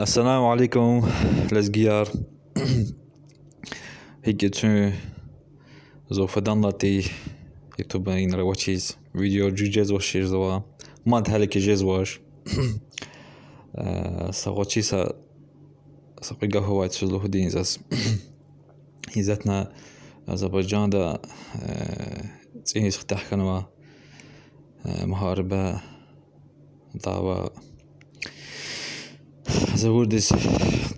السلام عليكم لزجيار هيك تشو زو لاتي يكتب ان رواتشيز فيديو جو جيز واش زوا ما دهالك جيز واش آه، ساواتشي سا ساقيقا هو تشلو هدين زاس هزاتنا أزربيجان دا آه، تسيني سختح كانوا آه، مهاربة دعوة Zəhurdiz,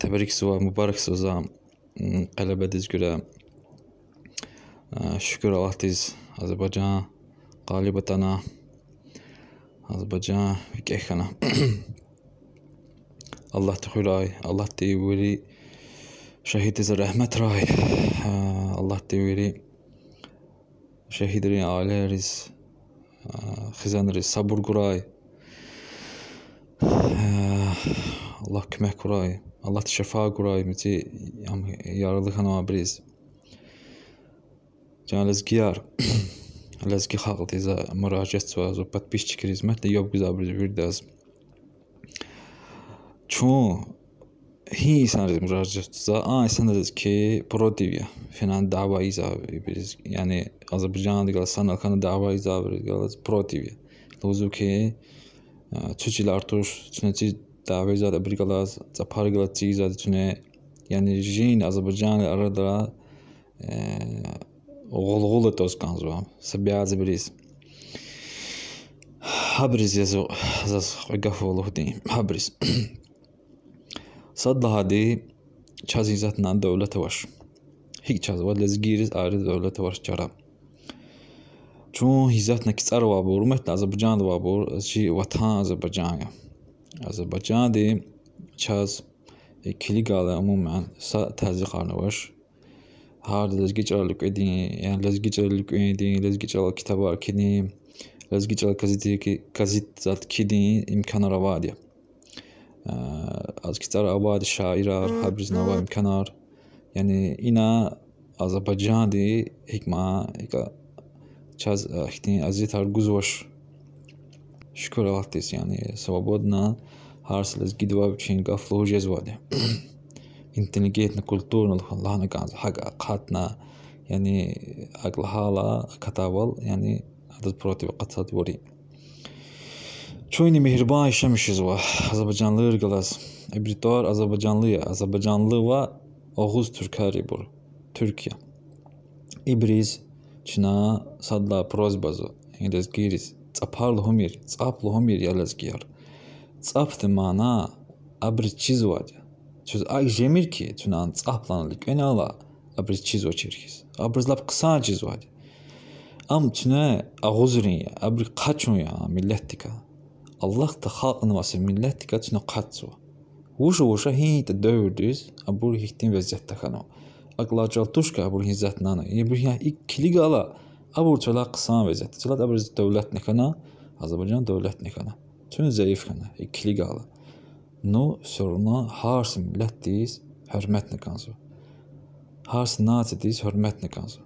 təbrik sizə, mübarək sizə, hmm, qələbədiz görə. Şükür Allahdiz, Azərbaycan, qalib vətənə, Azərbaycan, vəkəxənə. Allah təxülay, Allah deyivəli, şəhidizə rəhmət ray, Allah deyivəli, şəhidri ailəriz, xizənriz, sabır quray. Allah kömək qurayı, Allah şəfa qurayı mici am yarılıxan abriz. Cəliz giyar. Ləzgi xalq dizə müraciət suazı podpисчики xidmət də yob güzabriz bir dəz. Çün hi insan müraciət za a insan dəz ki protiv ya filan dava iza biz yani Azərbaycan digər sanalkan dava iza biz protiv. Lozu ki çüçil artur çünəçi تعویضات ئەبریگەڵاز چەپارگەڵە چیزە دەچونێ یعنی ژین ئەزەبجان ئەرەدا غڵغڵە تۆسکان زوام سەبیازە بریز هەبریز ێزۆ خۆی گەفۆڵوتی هەبریز سەد دەهادی چازی زەتنان دەولەتەوەش هیچ چازەوە لە زگیرز ئارد دەولەتەوەش چرە چون هیزەتنە کچەرەوە بۆ ڕومەت ئازەبجان وە بۆ چی وەتان ئازەبجانە Azərbaycan adı Çaz ikili qalı ümumən təzik anı var. Harada ləzgic alıq edin, yəni ləzgic alıq edin, ləzgic alıq kitabı var ki deyin, ləzgic alıq qazit zat ki deyin, imkanlar avadı. Az kitar avadı, şair ağır, həbriz nəvə imkanlar. Yəni, inə Azərbaycan adı hikmə, çaz əxtin əzit ar qız var. шукароватис яъне савобот на ҳар сал аз гидва чин гафло жезваде интеллигентна культурна лана ганза хага қатна яъне аглҳала катавал яъне адад против қатсадвори чойни меҳрибон ишамишизва азарбайҷанлы иргалас ибритор азарбайҷанлия азарбайҷанлы ва оғуз туркари бур туркия ибриз чина садла просьбазу индезгириз ҵափარ ლ'ომირ ҵაფ ლ'ომირ ალაზგიარ ҵაფ დმანა абри чизвадя чуз ак жемирки чунан цаплан ликвенала абри чизва черхис абрзлап ксан чизвадя ам чуна агузрия абри қачуя миллеттика аллах та халқын васы миллеттика чуна қатсуа уша уша хинта дөвдүз абур хихтин везеттахано аклачалтушка абур хизатнана ибрия ик килигала अब urçular vəziyyətdir. Çilat əbər dövlət nikana, Azərbaycan dövlət nikana. Çün zəif kana, ikili qalı. Ну сорна харс миллət deyiz, hörmət nikanzu. Harz nazi deyiz, hörmət nikanzu.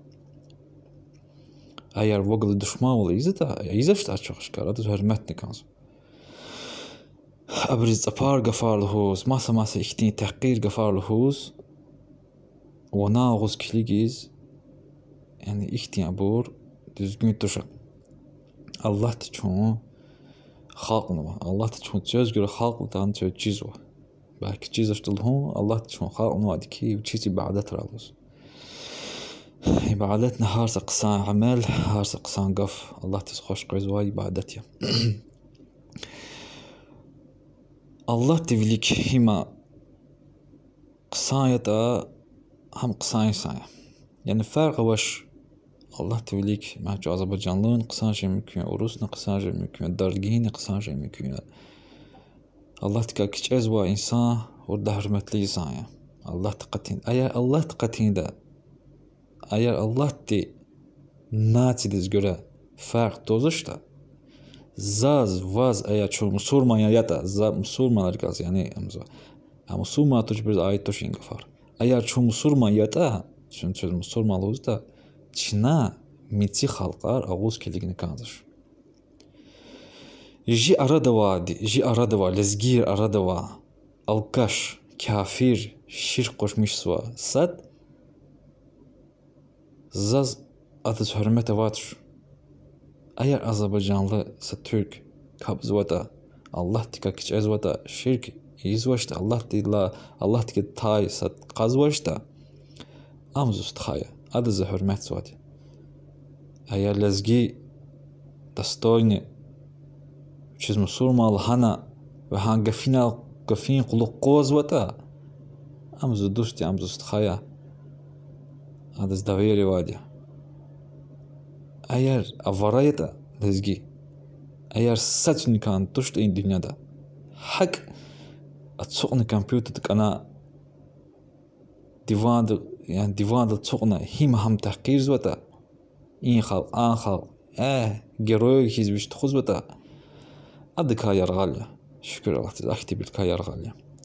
Əgər vəqli düşman ola, izə də, izə ştə çox şkara, da hörmət nikanzu. أبرز أبار قفار لهوز ماسا ماسا إختي تحقير قفار لهوز وناغوز كليجيز يعني إختي أبور düzgün duşa. Allah da çoğu xalqın var. Allah da çoğu söz görə xalqdan çoğu ciz var. Bəlkə ciz açdılhun, Allah da çoğu xalqın var ki, ciz ibadət ralız. İbadətnə harsa qısan əməl, harsa qısan qaf. Allah da xoş qoyuz var ibadət ya. Allah divlik hima قصاية هم قصاية صاية يعني فرق وش Allah qısan şey mümkün, ozarbayjonlarni qısan şey mümkün, qisajim kuya dargini qisajim kuya alloh tika kichaz va inson o'rda hurmatli inson alloh tiqatin agar alloh Allah agar allohti natidiz go'ra farq to'zishda zaz vaz agar chu musulmon yata za musulmonlar kas ya'ni musulmon tush bir oyat tushinga far agar chu musulmon yata tushunchil musulmon o'zida ჩნა მიცი ხალყარ აღუს ქილიგნე კანზაშ ჟი აрадаваდი ჟი арадава лезгир арадава алкаш кафир шир қошмишсва сад заз атыс хөрмәт аватш Əgər Azərbaycanlı isə türk kabzvata Allah tika kiçəzvata şirk izvaşda Allah dilla Allah tika tay sat qazvaşda amzus txaya ад за хурмат суати aya lezgi dastoyni çizmi surmal hana ve hangi final gafin qulu qozwata am zu dusti am zu stkaya adas daveri vadya eğer avarayta lezgi eğer saçın kan duşt e in dünyada hak atsukni computer ana divandı ян диванда цоқна хим хам тахқир зота ин хал ан хал э герой хизбиш тухуз бота ады ка яргал шукр алахтиз ахти бит ка яргал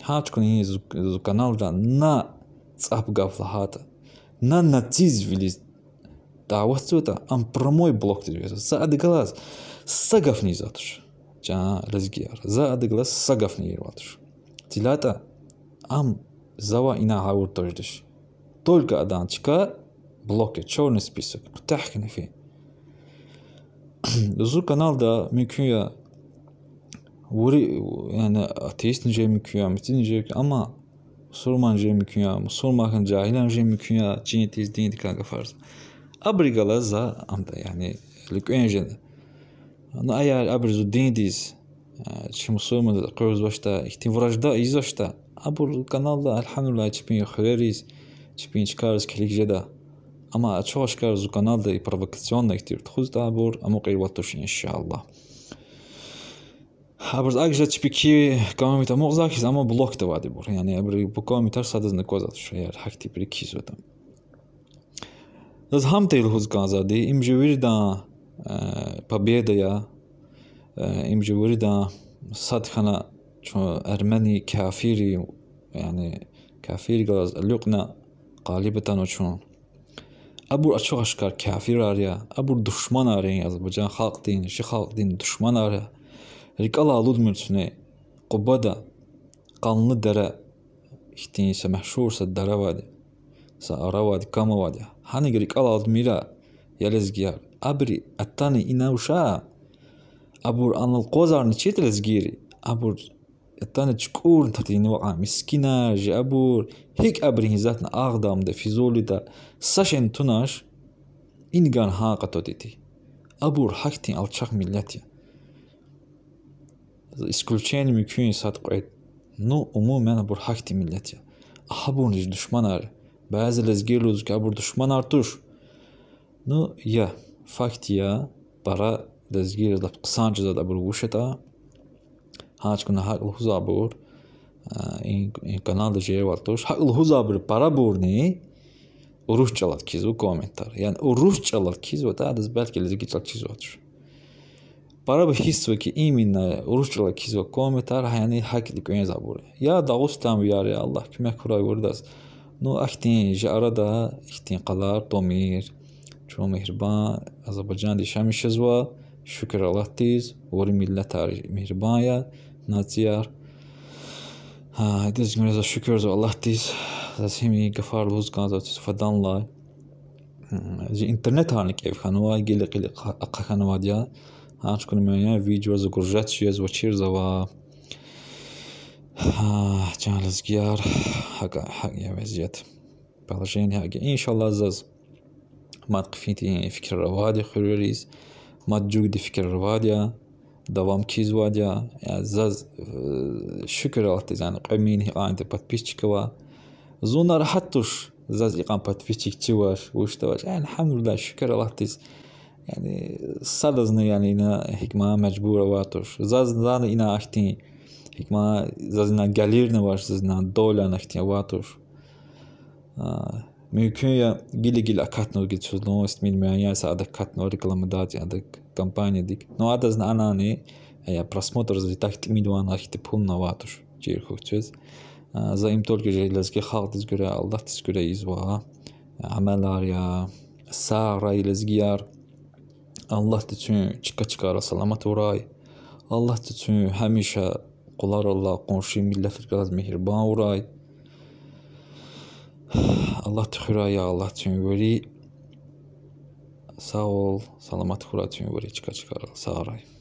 хач кун ин зу канал да на цап гафла хат на натиз вилис да вот зота ам промой блок ти вес са ады глаз сагафни затуш ча разгиар за ады глаз сагафни ватуш тилата ам зава ина хаур тождиш только Аданчика, блоки, черный список, тахкнехи. Zor kanalda mümkün ya vuri yani ateist nice mümkün ya mitin nice ama sorman nice mümkün ya sormakın cahil nice mümkün ya cinnet izdiğin kanka farz. Abrigala za amda yani lük önce Ana ayar abrizu dindiz. Çim sormadı. Kırız başta. İhtim vurajda iz başta. Abur kanalda elhamdülillah çipin yukarıyız. Типичкарс келекжеда. Ама чогашкар зу каналда и провокационна ихтир тхуз дабур амук ирватушин иншааллах. Абр акжа типики камамит амук захиз ама блок да вадибур. Яни абр букамитар садаз накозатуш яр хакти прикизудан. Das hamtel huz gaza di imjivir da победа я им da sadhana Ermeni kafiri yani kafir gaz lukna قالبتن چون ابور اچو اشکار کافر آریا ابور دشمن آریا آذربایجان خalq دین شی خalq دین دشمن آریا رikala alud mülçünü Qubada qanlı dərə ihtinsə məşhursa dərə vadi sa ara vadi kama vadi hani rikala alud mira yalezgiyar abri attani inavşa abur anıl qozarni çetilezgiri abur الطنج كور تعطيني وقع مسكينة جابور هيك أبرين ذاتنا أغدام ده في زولي ده ساشن تناش إن كان هاقة توديتي أبور حكتي أو تشاق ملاتي إسكولتشين مكين صادق عيد نو أموم أنا بور حكتي ملاتي أحبون لج دشمن أري بعض لزجيلوز كأبور دشمن أرتوش نو يا فاكت يا برا لزجيل لبقسان جزاد أبور وشتا hachkuna haql huzabur em canal do Geo Atosh haql huzabur paraburni rusçalar kizu komentar. Yani o rusçalar kizu ta adız belki lezi gitçal kizu atış. Para bu his ve ki iminna rusçalar kizu komentar hə, yani haklik ön zabur. Ya da ustam yari Allah kime kuray vurdas. Nu aktin jarada ihtin qalar domir. Ço mehriban Azerbaycan dişamişiz va. شكر الله تيز ولملة مهربايا ناتيار دز غرزا شكر زو الله تيز زاس همي غفار بوز غازا فدان لاي زي انترنت هانك اف خانوا قيل قيل اقا خانوا ديا هانش كل ما فيديو زو غرجات شيز وشير زوا جالس جيار حق حق يا وزيت بلجين حق ان شاء الله زاز ما تقفيتي فكرة وادي خروريز मत जुग दी फिक्र रवा दिया davam kizwa dia ya zaz e, şükür altı yani qamin ante patpichka va zunar hattuş zaz iqam patpichik chivar ushta var yani alhamdulillah şükür altı yani sadazını yani ina hikma mecbura vatuş zaz zan ina ahti hikma zaz ina galirni var zaz ina dolan ahti vatuş Мюкюја гили гили акатно ги чудност мин меја са адак катно рекламодати адак кампања дик. Но ада зна ана не ја просмотр за тахти мидуан ахите пулна ватуш чир хукчез. За им толку железге халк дизгүрэ Аллах дизгүрэ изва амалар я сара илезгияр Allah üçün çıqa çıqara salamat uray. Allah üçün həmişə qular Allah qonşu millət qaz mehriban uray. Allah tüxürə ya Allah üçün veri. Sağ ol, salamat xura üçün veri çıqa çıxarıl. Sağ olayım.